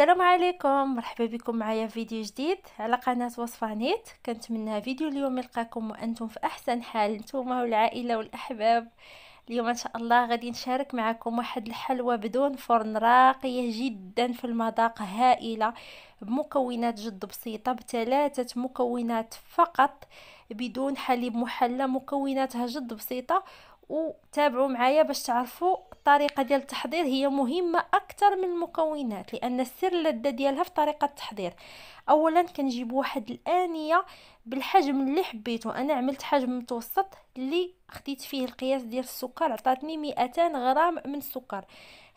السلام عليكم مرحبا بكم معايا في فيديو جديد على قناه وصفه نيت كنتمنى فيديو اليوم يلقاكم وانتم في احسن حال نتوما والعائله والاحباب اليوم ان شاء الله غادي نشارك معكم واحد الحلوى بدون فرن راقيه جدا في المذاق هائله بمكونات جد بسيطه بثلاثه مكونات فقط بدون حليب محلى مكوناتها جد بسيطه وتابعوا معايا باش تعرفوا الطريقه ديال التحضير هي مهمه اكثر من المكونات لان السر اللذه ديالها في طريقه التحضير اولا كنجيب واحد الانيه بالحجم اللي حبيته انا عملت حجم متوسط اللي خديت فيه القياس ديال السكر عطاتني 200 غرام من السكر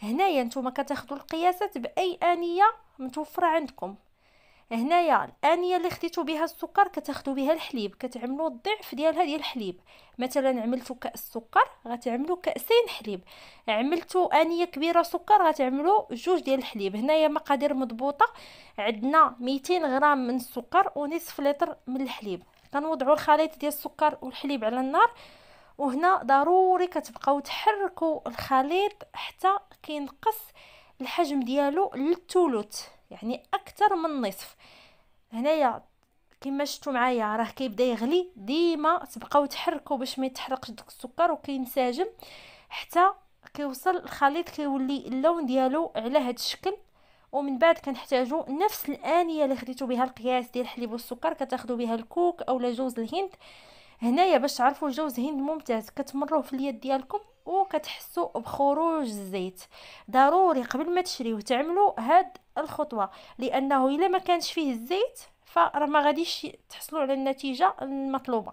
هنايا نتوما كتاخذوا القياسات باي انيه متوفره عندكم هنايا الانيه اللي خديتو بها السكر كتاخدو بها الحليب كتعملوا الضعف ديالها ديال الحليب مثلا عملتو كاس سكر غتعملوا كاسين حليب عملتو انيه كبيره سكر غتعملوا جوج ديال الحليب هنايا مقادير مضبوطه عندنا 200 غرام من السكر ونصف لتر من الحليب كنوضعوا الخليط ديال السكر والحليب على النار وهنا ضروري كتبقاو تحركوا الخليط حتى كينقص الحجم ديالو للثلث يعني اكثر من نصف هنايا كما شفتوا معايا راه كيبدا يغلي ديما تبقاو تحركوا باش ما يتحرقش داك السكر وكينسجم حتى كيوصل الخليط كيولي اللون ديالو على هذا الشكل ومن بعد كنحتاجو نفس الانيه اللي خديتو بها القياس ديال الحليب والسكر كتاخدو بها الكوك اولا جوز الهند هنايا باش تعرفوا جوز هند ممتاز كتمروه في اليد ديالكم وكتحسوا بخروج الزيت ضروري قبل ما تشريوه تعملوا هاد الخطوه لانه الا ما كانش فيه الزيت فراه ما غاديش تحصلوا على النتيجه المطلوبه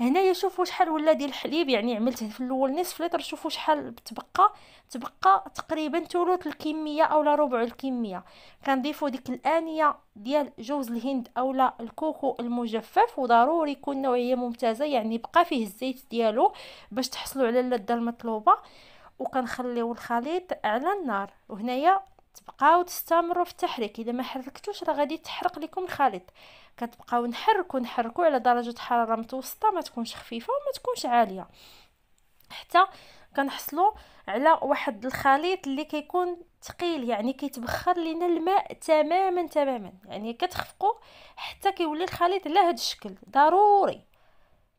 هنايا شوفوا شحال ولا ديال الحليب يعني عملت في الاول نصف لتر شوفوا شحال تبقى تبقى تقريبا ثلث الكميه اولا ربع الكميه كنضيفوا ديك الانيه ديال جوز الهند اولا الكوكو المجفف وضروري يكون نوعيه ممتازه يعني يبقى فيه الزيت ديالو باش تحصلوا على اللذه المطلوبه وكنخليو الخليط على النار وهنايا تبقاو تستمروا في التحريك اذا ما حركتوش راه غادي تحرق لكم الخليط كتبقاو نحركوا نحركوا على درجه حراره متوسطه ما تكونش خفيفه وما تكونش عاليه حتى كنحصلوا على واحد الخليط اللي كيكون ثقيل يعني كيتبخر لينا الماء تماما تماما يعني كتخفقوا حتى كيولي الخليط على هذا الشكل ضروري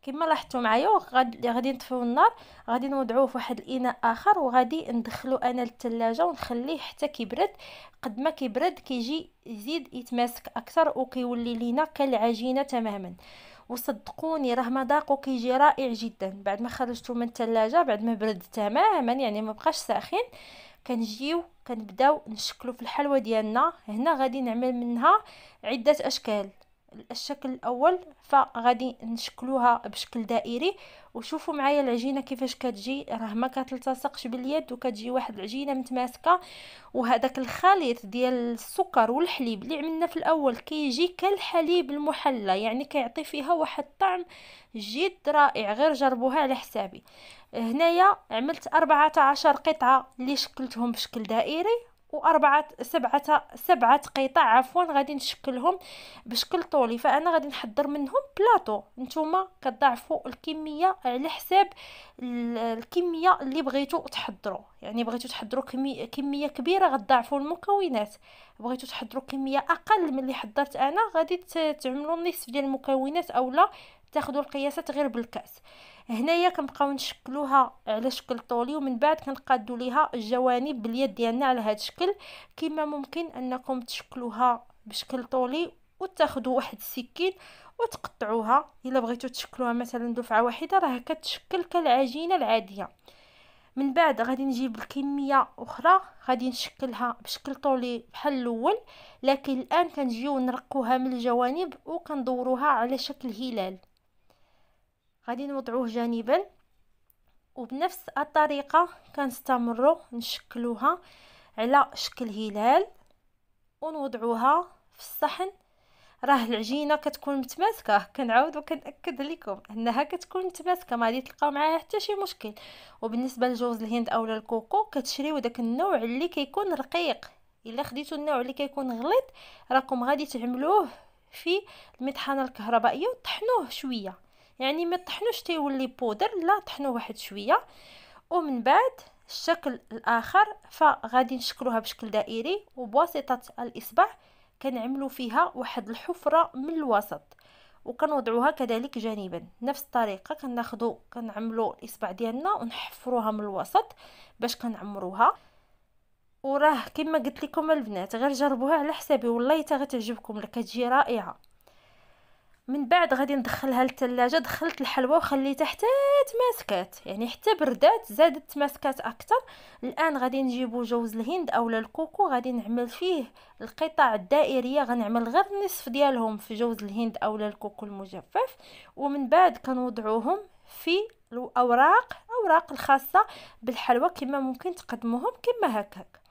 كما لاحظتوا معايا غادي غادي نطفيو النار غادي نوضعوه في واحد الاناء اخر وغادي ندخلو انا للثلاجه ونخليه حتى كيبرد قد ما كيبرد كيجي يزيد يتماسك اكثر وكيولي لينا كالعجينه تماما وصدقوني راه مذاقو كيجي رائع جدا بعد ما خرجته من الثلاجه بعد ما برد تماما يعني ما بقاش ساخن كنجيو كنبداو نشكلو في الحلوه ديالنا هنا غادي نعمل منها عده اشكال الشكل الاول فغادي نشكلوها بشكل دائري وشوفوا معايا العجينه كيفاش كتجي راه ما كتلتصقش باليد وكتجي واحد العجينه متماسكه وهذاك الخليط ديال السكر والحليب اللي عملنا في الاول كيجي كالحليب المحلى يعني كيعطي فيها واحد الطعم جد رائع غير جربوها على حسابي هنايا عملت 14 قطعه اللي شكلتهم بشكل دائري واربعه سبعه سبعه قطع عفوا غادي نشكلهم بشكل طولي فانا غادي نحضر منهم بلاطو نتوما كتضاعفوا الكميه على حساب الكميه اللي بغيتو تحضروا يعني بغيتو تحضروا كميه, كمية كبيره غتضاعفوا المكونات بغيتو تحضروا كميه اقل من اللي حضرت انا غادي تعملوا النصف ديال المكونات اولا تاخذوا القياسات غير بالكاس هنايا كنبقاو نشكلوها على شكل طولي ومن بعد كنقادوا ليها الجوانب باليد ديالنا على هذا الشكل كما ممكن انكم تشكلوها بشكل طولي وتاخذوا واحد السكين وتقطعوها الا بغيتو تشكلوها مثلا دفعه واحده راه كتشكل كالعجينه العاديه من بعد غادي نجيب الكميه اخرى غادي نشكلها بشكل طولي بحال الاول لكن الان كنجيو نرقوها من الجوانب وكندوروها على شكل هلال غادي نوضعوه جانبا وبنفس الطريقه كنستمروا نشكلوها على شكل هلال ونوضعوها في الصحن راه العجينه كتكون متماسكه كنعاود وكناكد لكم انها كتكون متماسكه ما غادي تلقاو معاها حتى شي مشكل وبالنسبه لجوز الهند اولا الكوكو كتشريو داك النوع اللي كيكون رقيق الا خديتو النوع اللي كيكون غليظ راكم غادي تعملوه في المطحنه الكهربائيه وطحنوه شويه يعني ما طحنوش تيولي بودر لا طحنوه واحد شويه ومن بعد الشكل الاخر فغادي نشكلوها بشكل دائري وبواسطه الاصبع كنعملو فيها واحد الحفره من الوسط وكنوضعوها كذلك جانبا نفس الطريقه كناخذوا كنعملوا الاصبع ديالنا ونحفروها من الوسط باش كنعمروها وراه كما قلت لكم البنات غير جربوها على حسابي والله حتى غتعجبكم كتجي رائعه من بعد غادي ندخلها للثلاجه دخلت الحلوى وخليتها حتى تماسكات يعني حتى بردات زادت تماسكات اكثر الان غادي نجيبو جوز الهند اولا الكوكو غادي نعمل فيه القطع الدائريه غنعمل غير النصف ديالهم في جوز الهند اولا الكوكو المجفف ومن بعد كنوضعوهم في الاوراق اوراق الخاصه بالحلوى كما ممكن تقدموهم كما هكاك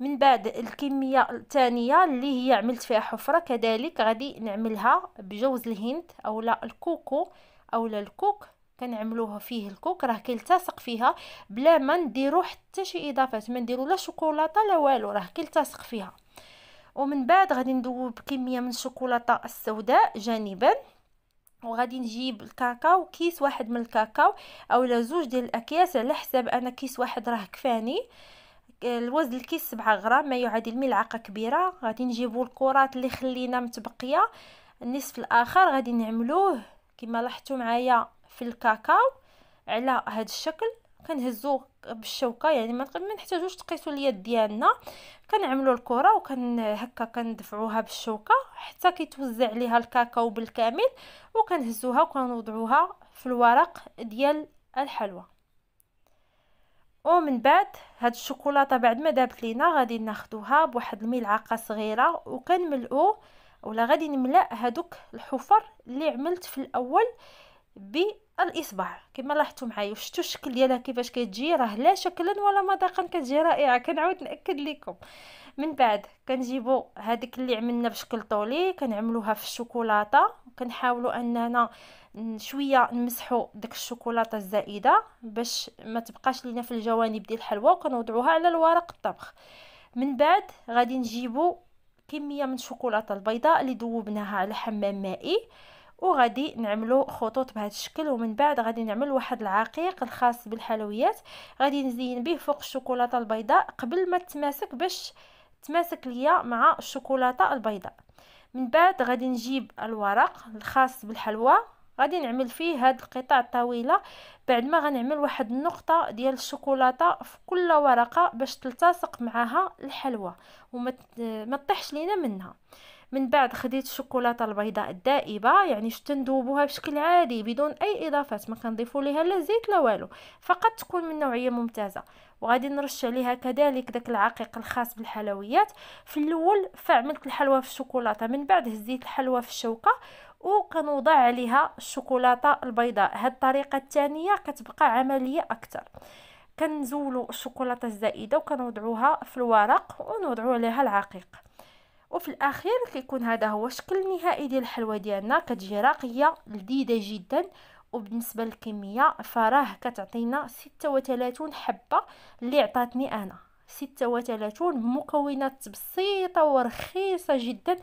من بعد الكمية الثانية اللي هي عملت فيها حفرة كذلك غادي نعملها بجوز الهند او لا الكوكو او لا الكوك كنعملوه فيه الكوك راه كيلتصق فيها بلا ما نديرو حتى شي اضافات ما نديرو لا شوكولاته لا والو راه كيلتصق فيها ومن بعد غادي ندوب كميه من الشوكولاته السوداء جانبا وغادي نجيب الكاكاو كيس واحد من الكاكاو اولا زوج ديال الاكياس على حساب انا كيس واحد راه كفاني آه الوزن الكيس سبعة غرام ما يعادل ملعقه كبيره غادي نجيبو الكرات اللي خلينا متبقيه النصف الاخر غادي نعملوه كما لاحظتوا معايا في الكاكاو على هذا الشكل كنهزو بالشوكه يعني ما ما نحتاجوش تقيسوا اليد ديالنا كنعملوا الكره وكن هكا كندفعوها بالشوكه حتى كيتوزع عليها الكاكاو بالكامل وكنهزوها وكنوضعوها في الورق ديال الحلوى ومن بعد هاد الشوكولاته بعد ما دابت لينا غادي ناخدوها بواحد الملعقه صغيره وكنملؤوا ولا غادي نملا هادوك الحفر اللي عملت في الاول ب الاصبع كما لاحظتوا معايا وشفتوا الشكل ديالها كيفاش كتجي راه لا شكلا ولا مذاقا كتجي رائعه كنعاود ناكد لكم من بعد كنجيبوا هذيك اللي عملنا بشكل طولي كنعملوها في الشوكولاته كنحاولوا اننا شويه نمسحوا داك الشوكولاته الزائده باش ما تبقاش لينا في الجوانب ديال الحلوى وكنوضعوها على الورق الطبخ من بعد غادي نجيبوا كميه من الشوكولاته البيضاء اللي ذوبناها على حمام مائي وغادي نعملو خطوط بهذا الشكل ومن بعد غادي نعمل واحد العقيق الخاص بالحلويات غادي نزين به فوق الشوكولاته البيضاء قبل ما تماسك باش تماسك ليا مع الشوكولاته البيضاء من بعد غادي نجيب الورق الخاص بالحلوى غادي نعمل فيه هاد القطع الطويله بعد ما غنعمل واحد النقطه ديال الشوكولاته في كل ورقه باش تلتصق معها الحلوى وما ما تطيحش لينا منها من بعد خديت الشوكولاته البيضاء الدائبه يعني نذوبوها بشكل عادي بدون اي اضافات ما كنضيفوا ليها لا زيت لا والو فقط تكون من نوعيه ممتازه وغادي نرش عليها كذلك داك العقيق الخاص بالحلويات في الاول فعملت الحلوى في الشوكولاته من بعد هزيت الحلوى في الشوكه وكنوضع عليها الشوكولاته البيضاء هاد الطريقه الثانيه كتبقى عمليه اكثر كنزولوا الشوكولاته الزائده وكنوضعوها في الورق ونوضعوا عليها العقيق وفي الاخير كيكون هذا هو الشكل النهائي ديال الحلوى ديالنا كتجي راقيه لذيذه جدا وبالنسبه للكميه فراه كتعطينا 36 حبه اللي عطاتني انا 36 مكونات بسيطه ورخيصه جدا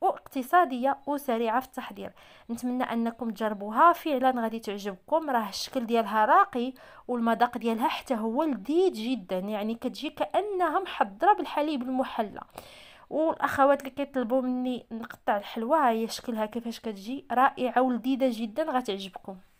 واقتصاديه وسريعه في التحضير نتمنى انكم تجربوها فعلا غادي تعجبكم راه الشكل ديالها راقي والمذاق ديالها حتى هو لذيذ جدا يعني كتجي كانها محضره بالحليب المحلى والاخوات اللي كيطلبوا مني نقطع الحلوه هي شكلها كيفاش كتجي رائعه ولذيذه جدا غتعجبكم